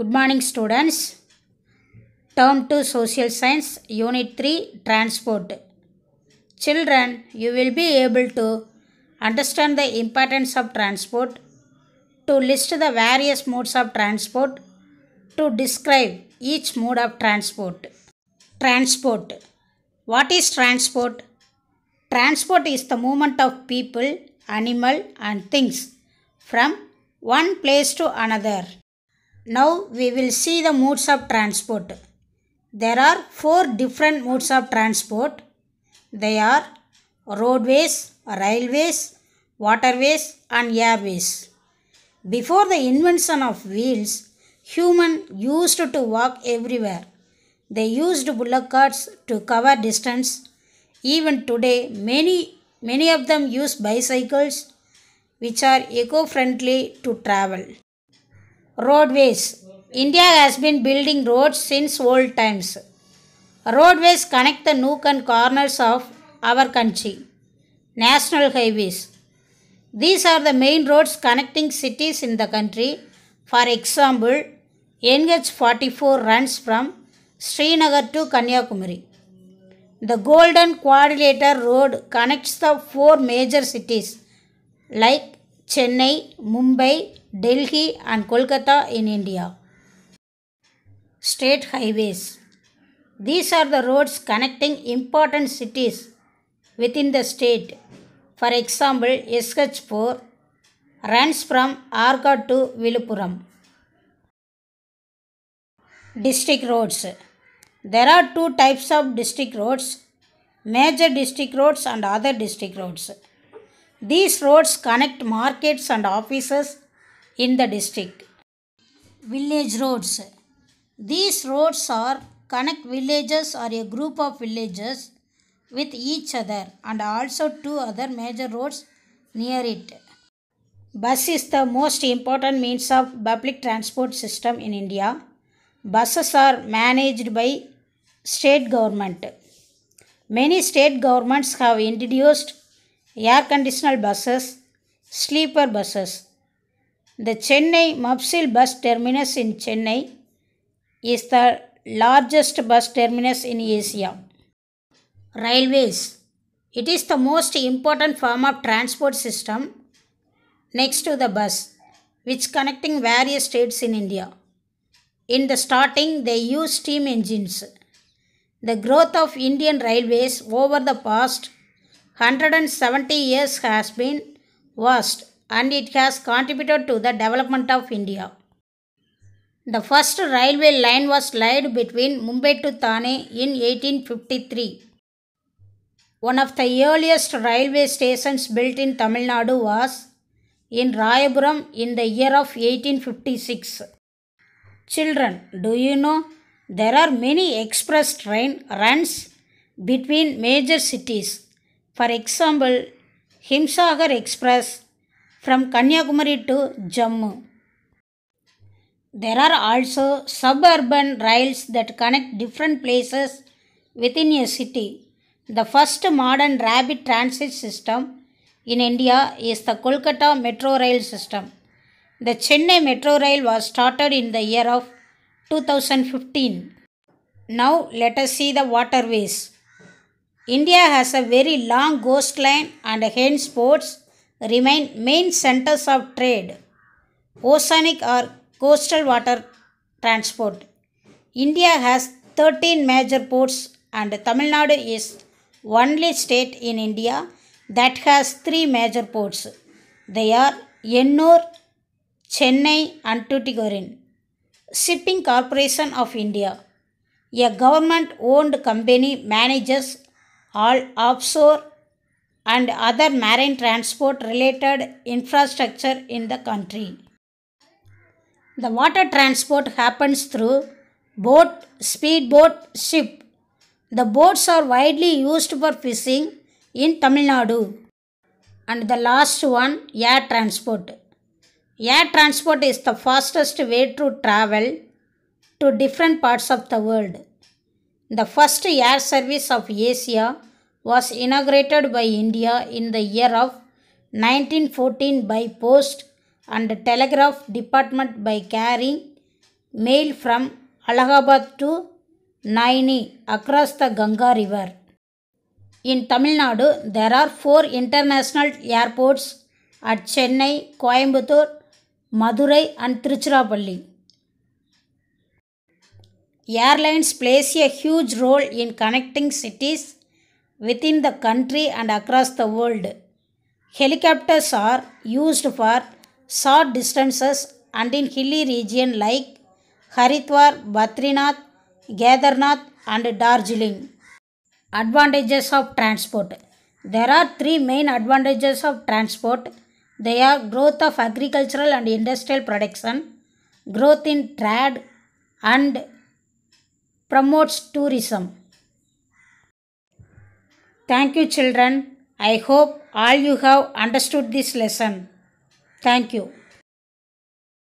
Good morning students. Term 2 Social Science Unit 3 Transport. Children, you will be able to understand the importance of transport, to list the various modes of transport, to describe each mode of transport. Transport. What is transport? Transport is the movement of people, animal and things from one place to another. Now we will see the modes of transport. There are four different modes of transport. They are roadways, railways, waterways and airways. Before the invention of wheels, human used to walk everywhere. They used bullock carts to cover distance. Even today, many, many of them use bicycles which are eco-friendly to travel. Roadways. India has been building roads since old times. Roadways connect the nook and corners of our country. National highways. These are the main roads connecting cities in the country. For example, NH44 runs from Srinagar to Kanyakumari. The Golden Quadrilateral Road connects the four major cities like Chennai, Mumbai, Delhi and Kolkata in India. State highways. These are the roads connecting important cities within the state. For example, SH4 runs from Arga to Vilupuram. District roads. There are two types of district roads major district roads and other district roads. These roads connect markets and offices in the district. Village roads. These roads are connect villages or a group of villages with each other and also two other major roads near it. Bus is the most important means of public transport system in India. Buses are managed by state government. Many state governments have introduced air conditional buses, sleeper buses the Chennai Mapsil bus terminus in Chennai is the largest bus terminus in Asia. Railways. It is the most important form of transport system next to the bus which connecting various states in India. In the starting they used steam engines. The growth of Indian railways over the past 170 years has been vast and it has contributed to the development of India. The first railway line was laid between Mumbai to Thane in 1853. One of the earliest railway stations built in Tamil Nadu was in Rayapuram in the year of 1856. Children, do you know there are many express train runs between major cities. For example, Himsagar Express from Kanyakumari to Jammu. There are also suburban rails that connect different places within a city. The first modern rapid transit system in India is the Kolkata Metro Rail system. The Chennai Metro Rail was started in the year of 2015. Now let us see the waterways. India has a very long coastline and hence ports remain main centers of trade oceanic or coastal water transport. India has 13 major ports and Tamil Nadu is only state in India that has three major ports. They are Ennore, Chennai and Tuticorin. Shipping Corporation of India. A government owned company manages all offshore and other marine transport related infrastructure in the country. The water transport happens through boat, speedboat, ship. The boats are widely used for fishing in Tamil Nadu. And the last one, air transport. Air transport is the fastest way to travel to different parts of the world. The first air service of Asia was inaugurated by India in the year of 1914 by post and telegraph department by carrying mail from Allahabad to Naini across the Ganga river. In Tamil Nadu, there are four international airports at Chennai, Coimbatore, Madurai and Tiruchirappalli. Airlines plays a huge role in connecting cities within the country and across the world. Helicopters are used for short distances and in hilly regions like Haridwar, Badrinath, Kedarnath and Darjeeling. Advantages of transport. There are three main advantages of transport. They are growth of agricultural and industrial production, growth in trade and promotes tourism. Thank you children. I hope all you have understood this lesson. Thank you.